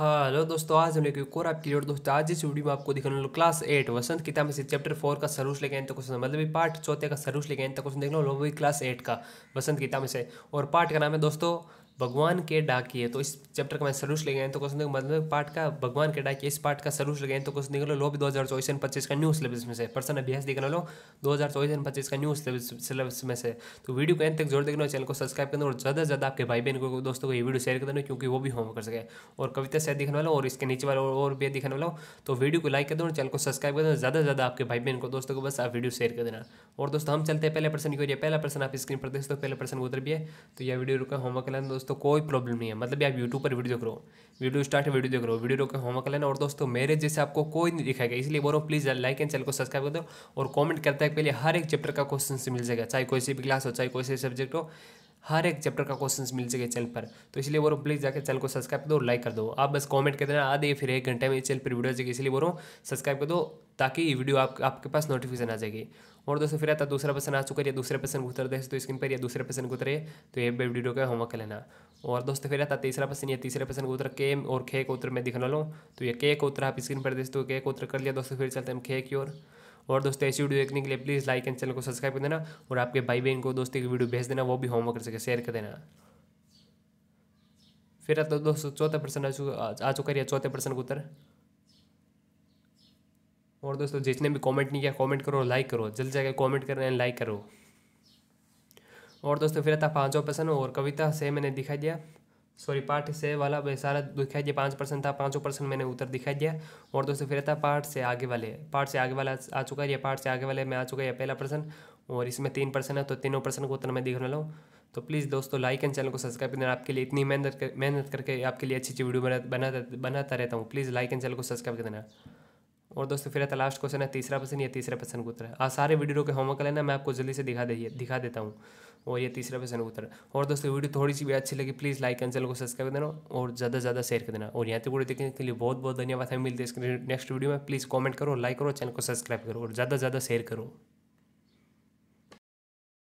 hello दोस्तों आज हम लेके और आपकी और दोस्तों आज इस वीडियो में आपको दिखाने लो क्लास एट वसंत किताब में से चैप्टर फोर का सरूस लेके अंत तो क्वेश्चन मतलब पार्ट चौथे का सरूस लेके अंत तो क्वेश्चन देखना वो भी क्लास एट का वसंत किताब में से और पार्ट का नाम है दोस्तों भगवान के डाकिए तो इस चैप्टर का मैं सरूस ले गए तो क्वेश्चन देखो मतलब पार्ट का भगवान के डाकिए इस पार्ट का सरूस ले गए तो क्वेश्चन देख लो लो भी दो हज़ार चौबीस पच्चीस का न्यू सिलेबस में से पर्सन अभ्यास देख लो दो हज़ार चौबीस पच्चीस का न्यू सिलेबस में से तो वीडियो को एंड तक जोर देखना चैनल को सब्सक्राइब करना और ज़्यादा से ज़्यादा आपके भाई बहन को दोस्तों को ये वीडियो शेयर कर देना क्योंकि वो भी होमवर्क कर सके और कविता शायद दिखने वाला और इसके नीचे वाला और भी दिखने वाला तो वीडियो को लाइक कर देना चैनल को सब्सक्राइब कर देना ज़्यादा से ज़्यादा आपके भाई बहन को दोस्तों को बस आप वीडियो शेयर कर देना और दोस्तों हम चलते हैं पहले पर्सन की पहला पर्सन आप स्क्रीन पर देखते हो पहले पर्सन उधर भी है तो यह वीडियो रुका होमवर्क लाना दोस्तों दोस्तों कोई प्रॉब्लम नहीं है मतलब आप यूट्यूब पर वीडियो देख रहे हो वीडियो स्टार्ट वीडियो देख रहे हो वीडियो का होमवर्क लेना और दोस्तों मेरे जैसे आपको कोई नहीं दिखाएगा इसलिए बोलो प्लीज़ लाइक एंड चैनल को सब्सक्राइब कर दो और कॉमेंट करते हैं पहले हर एक चैप्टर का क्वेश्चन मिल जाएगा चाहे कोई सी भी क्लास हो चाहे कोई सी सब्जेक्ट हो हर एक चैप्टर का क्वेश्चन मिल जाएगा चैनल पर तो इसलिए बोलो प्लीज़ जाकर चैनल को सब्सक्राइब कर दो लाइक कर दो आप बस कमेंट कर देना आधे फिर एक घंटे में चैनल पर वीडियो आ जाएगी इसलिए बोलो सब्सक्राइब कर दो ताकि ये वीडियो आप, आपके पास नोटिफिकेशन आ जाएगी और दोस्तों फिर आता दूसरा पर्सन आ चुका है या दूसरे पर्सन को उतर दे तो स्क्रीन पर या दूसरे पर्सन को उतरे तो ये वीडियो का होमवर्क कर लेना और दोस्तों फिर आता तीसरा पर्सन या तीसरे पर्सन को उतर के और खे को उतर मैं दिखाना लूँ तो ये के को उतर आप स्क्रीन पर देते तो के को उतर कर लिया दोस्तों फिर चलते हम खे की ओर और दोस्तों ऐसी वीडियो देखने के लिए प्लीज़ लाइक एंड चैनल को सब्सक्राइब कर देना और आपके भाई बहन को दोस्तों की वीडियो भेज देना वो भी होमवर्क कर सके शेयर कर देना फिर तो दोस्तों चौथा प्रश्न आ चुका है चौथे प्रश्न का उत्तर और दोस्तों जिसने भी कमेंट नहीं किया कमेंट करो लाइक करो जल्दी जाकर कमेंट करें एंड लाइक करो और दोस्तों फिर था पाँचों प्रश्न और कविता से मैंने दिखाई दिया सॉरी पार्ट से वाला सारा दिखाई दिया पाँच परसेंट था पाँचों परसेंट मैंने उत्तर दिखाई दिया और दोस्तों फिर था पार्ट से आगे वाले पार्ट से आगे वाला आ चुका है या पार्ट से आगे वाले में आ चुका है पहला प्रश्न और इसमें तीन परसेंट है तो तीनों परसेंट को उत्तर मैं दिख वाला हूँ तो प्लीज़ दोस्तों लाइक एंड चैनल को सब्सक्राइब करना आपके लिए इतनी मेहनत कर, मेहनत करके आपके लिए अच्छी अच्छी वीडियो बना बनाता रहता हूँ प्लीज़ लाइक एंड चैनल को सब्सक्राइब कर देना और दोस्तों फिर लास्ट क्वेश्चन है तीसरा प्रश्न या तीसरा प्रश्न का उत्तर है आ सारे वीडियो के होमवर्क लेना मैं आपको जल्दी से दिखा दे दिखा देता हूँ और ये तीसरा प्रश्न उत्तर और दोस्तों वीडियो थोड़ी सी भी अच्छी लगी प्लीज़ लाइक एंड चैनल को सब्सक्राइब देना और ज़्यादा से ज़्यादा शेयर कर देना और यहाँ तक वीडियो देखने के लिए बहुत बहुत धन्यवाद हमें मिलते हैं इसके नेक्स्ट वीडियो में प्लीज़ कॉमेंट करो लाइक करो चैनल को सब्सक्राइब करो और ज़्यादा से ज़्यादा शेयर करो